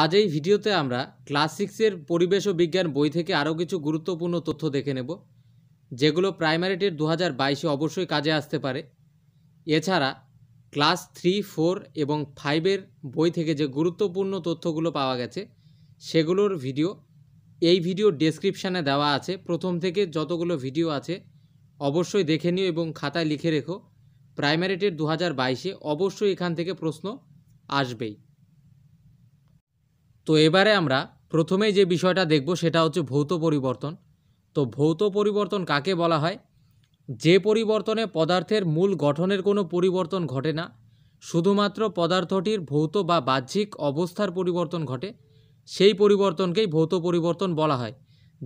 আজ এই ভিডিওতে আমরা ক্লাস সিক্সের পরিবেশ ও বিজ্ঞান বই থেকে আরও কিছু গুরুত্বপূর্ণ তথ্য দেখে নেব যেগুলো প্রাইমারিটির দু হাজার বাইশে অবশ্যই কাজে আসতে পারে এছাড়া ক্লাস থ্রি ফোর এবং ফাইভের বই থেকে যে গুরুত্বপূর্ণ তথ্যগুলো পাওয়া গেছে সেগুলোর ভিডিও এই ভিডিও ডেসক্রিপশানে দেওয়া আছে প্রথম থেকে যতগুলো ভিডিও আছে অবশ্যই দেখে নিও এবং খাতায় লিখে রেখো প্রাইমারিটির দু হাজার বাইশে অবশ্যই এখান থেকে প্রশ্ন আসবেই তো এবারে আমরা প্রথমেই যে বিষয়টা দেখব সেটা হচ্ছে ভৌত পরিবর্তন তো ভৌত পরিবর্তন কাকে বলা হয় যে পরিবর্তনে পদার্থের মূল গঠনের কোনো পরিবর্তন ঘটে না শুধুমাত্র পদার্থটির ভৌত বা বাহ্যিক অবস্থার পরিবর্তন ঘটে সেই পরিবর্তনকেই ভৌত পরিবর্তন বলা হয়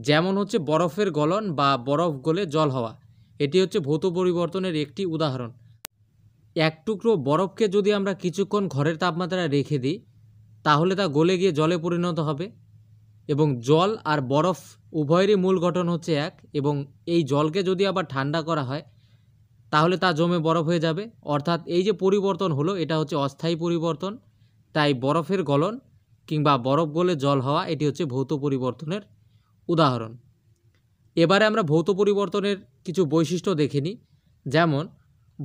যেমন হচ্ছে বরফের গলন বা বরফ গলে জল হওয়া এটি হচ্ছে ভৌত পরিবর্তনের একটি উদাহরণ এক টুকরো বরফকে যদি আমরা কিছুক্ষণ ঘরের তাপমাত্রায় রেখে দিই তাহলে তা গলে গিয়ে জলে পরিণত হবে এবং জল আর বরফ উভয়েরই মূল গঠন হচ্ছে এক এবং এই জলকে যদি আবার ঠান্ডা করা হয় তাহলে তা জমে বরফ হয়ে যাবে অর্থাৎ এই যে পরিবর্তন হলো এটা হচ্ছে অস্থায়ী পরিবর্তন তাই বরফের গলন কিংবা বরফ গলে জল হওয়া এটি হচ্ছে ভৌত পরিবর্তনের উদাহরণ এবারে আমরা ভৌত পরিবর্তনের কিছু বৈশিষ্ট্য দেখে নিই যেমন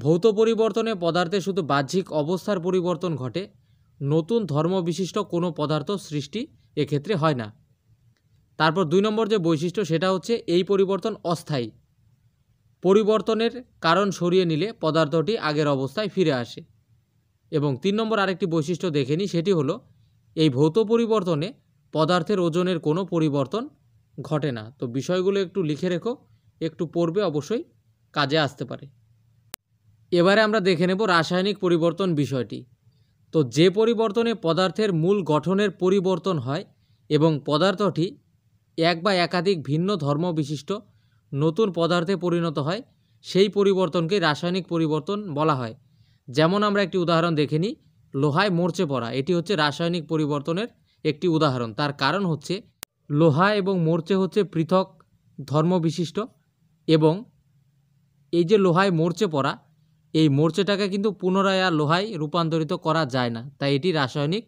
ভৌত পরিবর্তনে পদার্থে শুধু বাহ্যিক অবস্থার পরিবর্তন ঘটে নতুন ধর্ম বিশিষ্ট কোনো পদার্থ সৃষ্টি এক্ষেত্রে হয় না তারপর দুই নম্বর যে বৈশিষ্ট্য সেটা হচ্ছে এই পরিবর্তন অস্থায়ী পরিবর্তনের কারণ সরিয়ে নিলে পদার্থটি আগের অবস্থায় ফিরে আসে এবং তিন নম্বর আরেকটি বৈশিষ্ট্য দেখে নিই সেটি হলো এই ভৌত পরিবর্তনে পদার্থের ওজনের কোনো পরিবর্তন ঘটে না তো বিষয়গুলো একটু লিখে রেখো একটু পড়বে অবশ্যই কাজে আসতে পারে এবারে আমরা দেখে নেব রাসায়নিক পরিবর্তন বিষয়টি তো যে পরিবর্তনে পদার্থের মূল গঠনের পরিবর্তন হয় এবং পদার্থটি এক বা একাধিক ভিন্ন ধর্ম বিশিষ্ট নতুন পদার্থে পরিণত হয় সেই পরিবর্তনকে রাসায়নিক পরিবর্তন বলা হয় যেমন আমরা একটি উদাহরণ দেখে নিই লোহায় মরচে পড়া এটি হচ্ছে রাসায়নিক পরিবর্তনের একটি উদাহরণ তার কারণ হচ্ছে লোহা এবং মরচে হচ্ছে পৃথক ধর্মবিশিষ্ট এবং এই যে লোহায় মরচে পড়া এই মরচেটাকে কিন্তু পুনরায় আর লোহায় রূপান্তরিত করা যায় না তাই এটি রাসায়নিক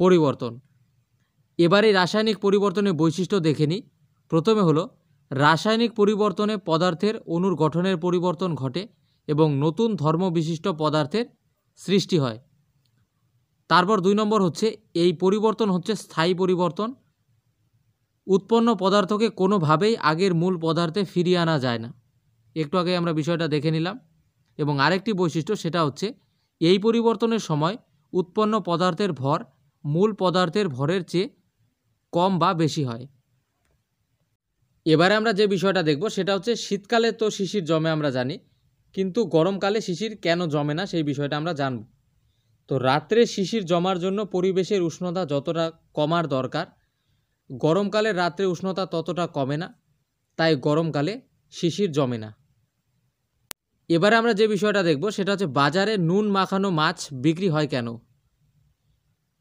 পরিবর্তন এবারে রাসায়নিক পরিবর্তনের বৈশিষ্ট্য দেখে নিই প্রথমে হলো রাসায়নিক পরিবর্তনে পদার্থের অনুর গঠনের পরিবর্তন ঘটে এবং নতুন ধর্মবিশিষ্ট পদার্থের সৃষ্টি হয় তারপর দুই নম্বর হচ্ছে এই পরিবর্তন হচ্ছে স্থায়ী পরিবর্তন উৎপন্ন পদার্থকে কোনোভাবেই আগের মূল পদার্থে ফিরিয়ে আনা যায় না একটু আগে আমরা বিষয়টা দেখে নিলাম এবং আরেকটি বৈশিষ্ট্য সেটা হচ্ছে এই পরিবর্তনের সময় উৎপন্ন পদার্থের ভর মূল পদার্থের ভরের চেয়ে কম বা বেশি হয় এবারে আমরা যে বিষয়টা দেখব সেটা হচ্ছে শীতকালে তো শিশির জমে আমরা জানি কিন্তু গরমকালে শিশির কেন জমে না সেই বিষয়টা আমরা জানব তো রাত্রে শিশির জমার জন্য পরিবেশের উষ্ণতা যতটা কমার দরকার গরমকালে রাত্রে উষ্ণতা ততটা কমে না তাই গরমকালে শিশির জমে না এবারে আমরা যে বিষয়টা দেখব সেটা হচ্ছে বাজারে নুন মাখানো মাছ বিক্রি হয় কেন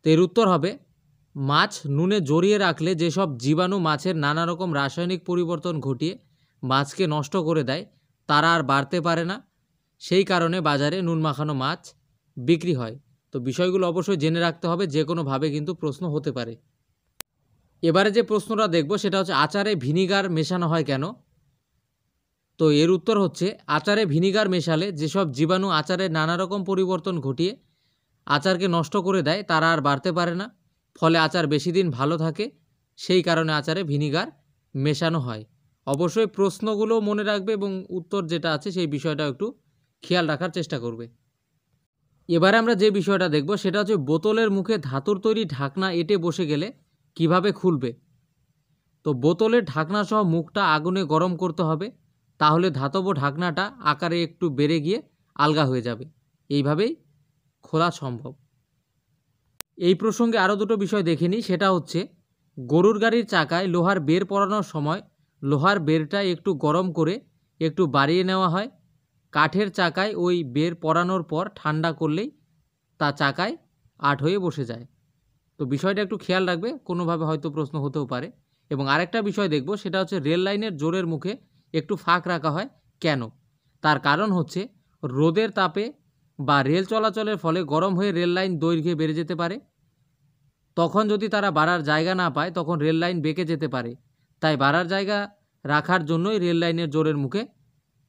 তো এর উত্তর হবে মাছ নুনে জড়িয়ে রাখলে যেসব জীবাণু মাছের নানা রকম রাসায়নিক পরিবর্তন ঘটিয়ে মাছকে নষ্ট করে দেয় তারা আর বাড়তে পারে না সেই কারণে বাজারে নুন মাখানো মাছ বিক্রি হয় তো বিষয়গুলো অবশ্যই জেনে রাখতে হবে যে কোনোভাবে কিন্তু প্রশ্ন হতে পারে এবারে যে প্রশ্নটা দেখব সেটা হচ্ছে আচারে ভিনিগার মেশানো হয় কেন তো এর উত্তর হচ্ছে আচারে ভিনিগার মেশালে যেসব জীবাণু আচারে নানা রকম পরিবর্তন ঘটিয়ে আচারকে নষ্ট করে দেয় তারা আর বাড়তে পারে না ফলে আচার বেশি দিন ভালো থাকে সেই কারণে আচারে ভিনিগার মেশানো হয় অবশ্যই প্রশ্নগুলো মনে রাখবে এবং উত্তর যেটা আছে সেই বিষয়টা একটু খেয়াল রাখার চেষ্টা করবে এবারে আমরা যে বিষয়টা দেখব সেটা হচ্ছে বোতলের মুখে ধাতুর তৈরি ঢাকনা এটে বসে গেলে কিভাবে খুলবে তো বোতলের ঢাকনা সহ মুখটা আগুনে গরম করতে হবে তাহলে ধাতব ঢাকনাটা আকারে একটু বেড়ে গিয়ে আলগা হয়ে যাবে এইভাবেই খোলা সম্ভব এই প্রসঙ্গে আরও দুটো বিষয় দেখে নিই সেটা হচ্ছে গরুর গাড়ির চাকায় লোহার বের পরানোর সময় লোহার বেরটা একটু গরম করে একটু বাড়িয়ে নেওয়া হয় কাঠের চাকায় ওই বের পরানোর পর ঠান্ডা করলেই তা চাকায় আট হয়ে বসে যায় তো বিষয়টা একটু খেয়াল রাখবে কোনোভাবে হয়তো প্রশ্ন হতেও পারে এবং আরেকটা বিষয় দেখব সেটা হচ্ছে রেল লাইনের জোরের মুখে একটু ফাঁক রাখা হয় কেন তার কারণ হচ্ছে রোদের তাপে বা রেল চলাচলের ফলে গরম হয়ে রেল লাইন দৈর্ঘ্যে বেড়ে যেতে পারে তখন যদি তারা বাড়ার জায়গা না পায় তখন রেল লাইন বেঁকে যেতে পারে তাই বাড়ার জায়গা রাখার জন্যই রেল লাইনের জোরের মুখে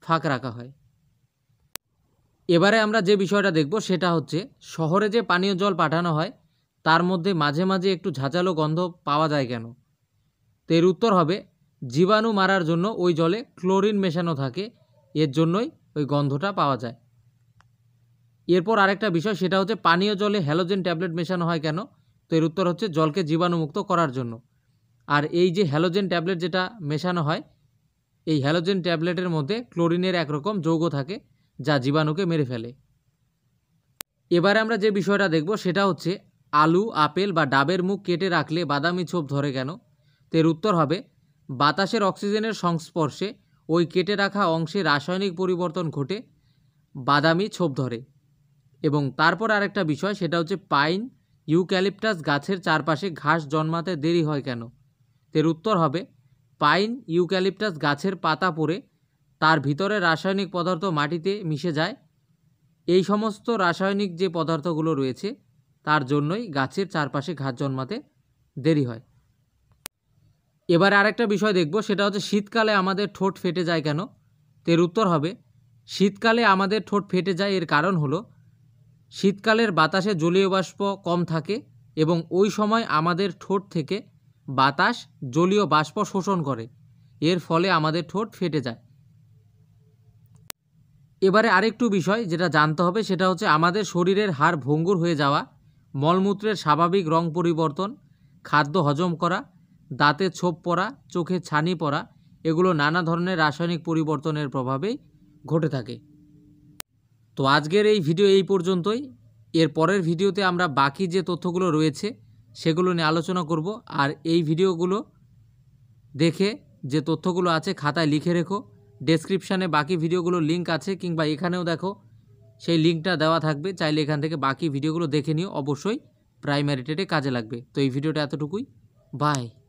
ফাঁক রাখা হয় এবারে আমরা যে বিষয়টা দেখব সেটা হচ্ছে শহরে যে পানীয় জল পাঠানো হয় তার মধ্যে মাঝে মাঝে একটু ঝাঁঝালো গন্ধ পাওয়া যায় কেন তো এর উত্তর হবে জীবাণু মারার জন্য ওই জলে ক্লোরিন মেশানো থাকে এর জন্যই ওই গন্ধটা পাওয়া যায় এরপর আরেকটা বিষয় সেটা হচ্ছে পানীয় জলে হ্যালোজেন ট্যাবলেট মেশানো হয় কেন তো এর উত্তর হচ্ছে জলকে জীবাণুমুক্ত করার জন্য আর এই যে হ্যালোজেন ট্যাবলেট যেটা মেশানো হয় এই হ্যালোজেন ট্যাবলেটের মধ্যে ক্লোরিনের একরকম যৌগ থাকে যা জীবাণুকে মেরে ফেলে এবারে আমরা যে বিষয়টা দেখব সেটা হচ্ছে আলু আপেল বা ডাবের মুখ কেটে রাখলে বাদামি ছোপ ধরে কেন তো এর উত্তর হবে বাতাসের অক্সিজেনের সংস্পর্শে ওই কেটে রাখা অংশে রাসায়নিক পরিবর্তন ঘটে বাদামি ছোপ ধরে এবং তারপর আরেকটা বিষয় সেটা হচ্ছে পাইন ইউক্যালিপটাস গাছের চারপাশে ঘাস জন্মাতে দেরি হয় কেন এর উত্তর হবে পাইন ইউক্যালিপটাস গাছের পাতা পড়ে তার ভিতরে রাসায়নিক পদার্থ মাটিতে মিশে যায় এই সমস্ত রাসায়নিক যে পদার্থগুলো রয়েছে তার জন্যই গাছের চারপাশে ঘাস জন্মাতে দেরি হয় এবারে আরেকটা বিষয় দেখব সেটা হচ্ছে শীতকালে আমাদের ঠোঁট ফেটে যায় কেন তের উত্তর হবে শীতকালে আমাদের ঠোঁট ফেটে যায় এর কারণ হলো শীতকালের বাতাসে জলীয় বাষ্প কম থাকে এবং ওই সময় আমাদের ঠোঁট থেকে বাতাস জলীয় বাষ্প শোষণ করে এর ফলে আমাদের ঠোঁট ফেটে যায় এবারে আরেকটু বিষয় যেটা জানতে হবে সেটা হচ্ছে আমাদের শরীরের হাড় ভঙ্গুর হয়ে যাওয়া মলমূত্রের স্বাভাবিক রং পরিবর্তন খাদ্য হজম করা দাঁতে ছোপ পড়া চোখে ছানি পড়া এগুলো নানা ধরনের রাসায়নিক পরিবর্তনের প্রভাবেই ঘটে থাকে তো আজকের এই ভিডিও এই পর্যন্তই এর পরের ভিডিওতে আমরা বাকি যে তথ্যগুলো রয়েছে সেগুলো নিয়ে আলোচনা করব আর এই ভিডিওগুলো দেখে যে তথ্যগুলো আছে খাতায় লিখে রেখো ডেসক্রিপশানে বাকি ভিডিওগুলো লিঙ্ক আছে কিংবা এখানেও দেখো সেই লিঙ্কটা দেওয়া থাকবে চাইলে এখান থেকে বাকি ভিডিওগুলো দেখে নিও অবশ্যই প্রাইমারি টেটে কাজে লাগবে তো এই ভিডিওটা এতটুকুই বাই